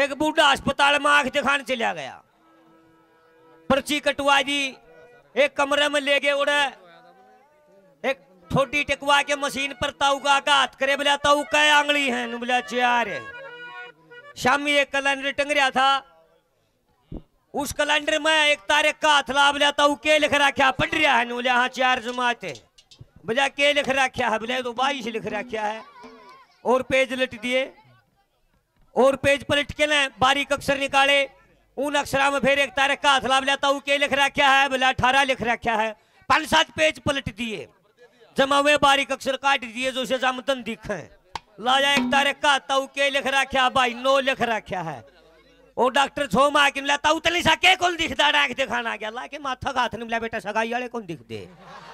एक बूढ़ा अस्पताल में आंख दिखाने चला गया पर्ची कटवा दी एक कमरे में ले गए उड़े एक छोटी टिकवा के मशीन पर ताऊ का हाथ करे बोला ताऊ कै आंगली है बोला चार है शामी एक कैलेंडर टंग रहा था उस कैलेंडर में एक तारीख का हाथ ला बोला ताऊ के लिख रखा पढ़ रहा है बोला हाँ चार जुमात है बोला के लिख रखा है बोले तो बाईस लिख रखा है और पेज लट दिए और पेज पलट के लें बारीक अक्षर निकाले उन अक्षरा में फिर एक तारक का हाथ लाभ लेता हूँ के लिख रखा है बोला अठारह लिख रखा है पांच सात पेज पलट दिए जमा हुए बारीक अक्षर काट दिए जो उसे जामतन दिखे लाया एक तारक का ताऊ के लिख रखा भाई नो लिख रखा है और डॉक्टर छो मा के मिला ताऊ तली सके कौन दिखता डाक दिखाना गया ला के माथा का हाथ नहीं मिला बेटा सगाई वाले कौन दिखते